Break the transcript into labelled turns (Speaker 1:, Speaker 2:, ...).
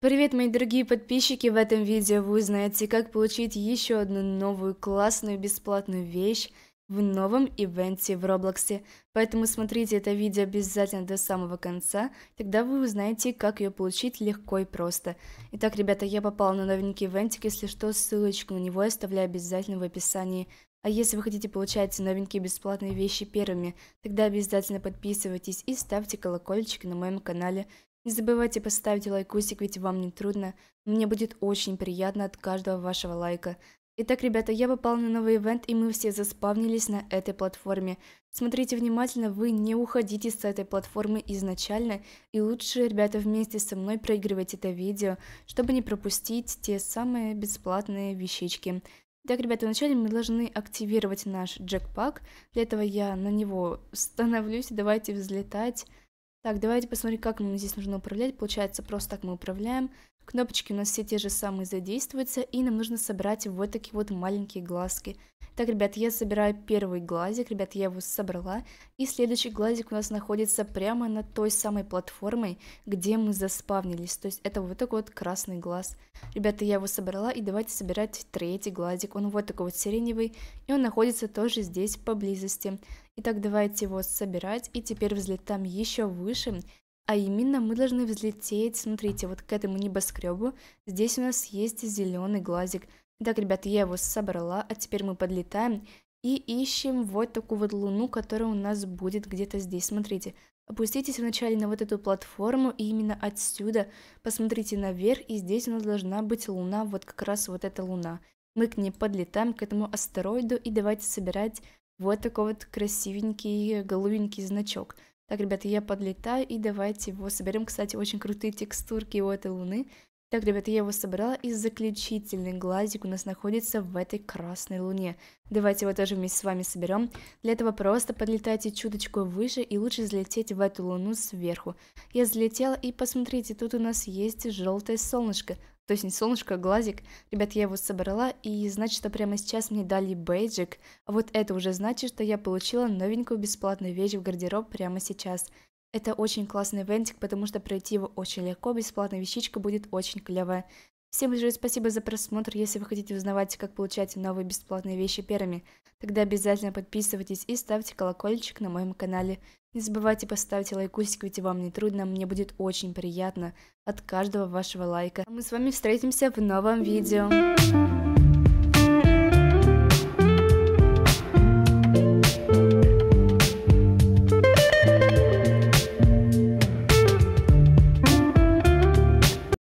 Speaker 1: Привет, мои дорогие подписчики! В этом видео вы узнаете, как получить еще одну новую классную бесплатную вещь в новом ивенте в Роблоксе. Поэтому смотрите это видео обязательно до самого конца, тогда вы узнаете, как ее получить легко и просто. Итак, ребята, я попала на новенький ивентик, если что, ссылочку на него я оставляю обязательно в описании. А если вы хотите получать новенькие бесплатные вещи первыми, тогда обязательно подписывайтесь и ставьте колокольчик на моем канале. Не забывайте поставить лайкусик, ведь вам не трудно. Мне будет очень приятно от каждого вашего лайка. Итак, ребята, я попал на новый ивент, и мы все заспавнились на этой платформе. Смотрите внимательно, вы не уходите с этой платформы изначально, и лучше, ребята, вместе со мной проигрывать это видео, чтобы не пропустить те самые бесплатные вещички. Итак, ребята, вначале мы должны активировать наш джекпак. Для этого я на него становлюсь, давайте взлетать. Так, давайте посмотрим, как нам здесь нужно управлять. Получается, просто так мы управляем. Кнопочки у нас все те же самые задействуются, и нам нужно собрать вот такие вот маленькие глазки. Так, ребят, я собираю первый глазик, ребят, я его собрала, и следующий глазик у нас находится прямо на той самой платформой, где мы заспавнились, то есть это вот такой вот красный глаз. Ребята, я его собрала, и давайте собирать третий глазик, он вот такой вот сиреневый, и он находится тоже здесь поблизости. Итак, давайте его собирать, и теперь взлетаем еще выше, а именно мы должны взлететь, смотрите, вот к этому небоскребу. Здесь у нас есть зеленый глазик. Так, ребят, я его собрала, а теперь мы подлетаем и ищем вот такую вот луну, которая у нас будет где-то здесь. Смотрите, опуститесь вначале на вот эту платформу, и именно отсюда посмотрите наверх, и здесь у нас должна быть луна, вот как раз вот эта луна. Мы к ней подлетаем, к этому астероиду, и давайте собирать вот такой вот красивенький голубенький значок. Так, ребята, я подлетаю, и давайте его соберем. Кстати, очень крутые текстурки у этой луны. Так, ребята, я его собрала, и заключительный глазик у нас находится в этой красной луне. Давайте его тоже вместе с вами соберем. Для этого просто подлетайте чуточку выше, и лучше залететь в эту луну сверху. Я залетела, и посмотрите, тут у нас есть желтое солнышко. То есть не солнышко, а глазик. Ребят, я его собрала, и значит, что прямо сейчас мне дали бейджик. А вот это уже значит, что я получила новенькую бесплатную вещь в гардероб прямо сейчас. Это очень классный вентик, потому что пройти его очень легко, бесплатная вещичка будет очень клевая. Всем большое спасибо за просмотр. Если вы хотите узнавать, как получать новые бесплатные вещи первыми, тогда обязательно подписывайтесь и ставьте колокольчик на моем канале. Не забывайте поставить лайкусик, ведь вам не трудно, мне будет очень приятно от каждого вашего лайка. А мы с вами встретимся в новом видео.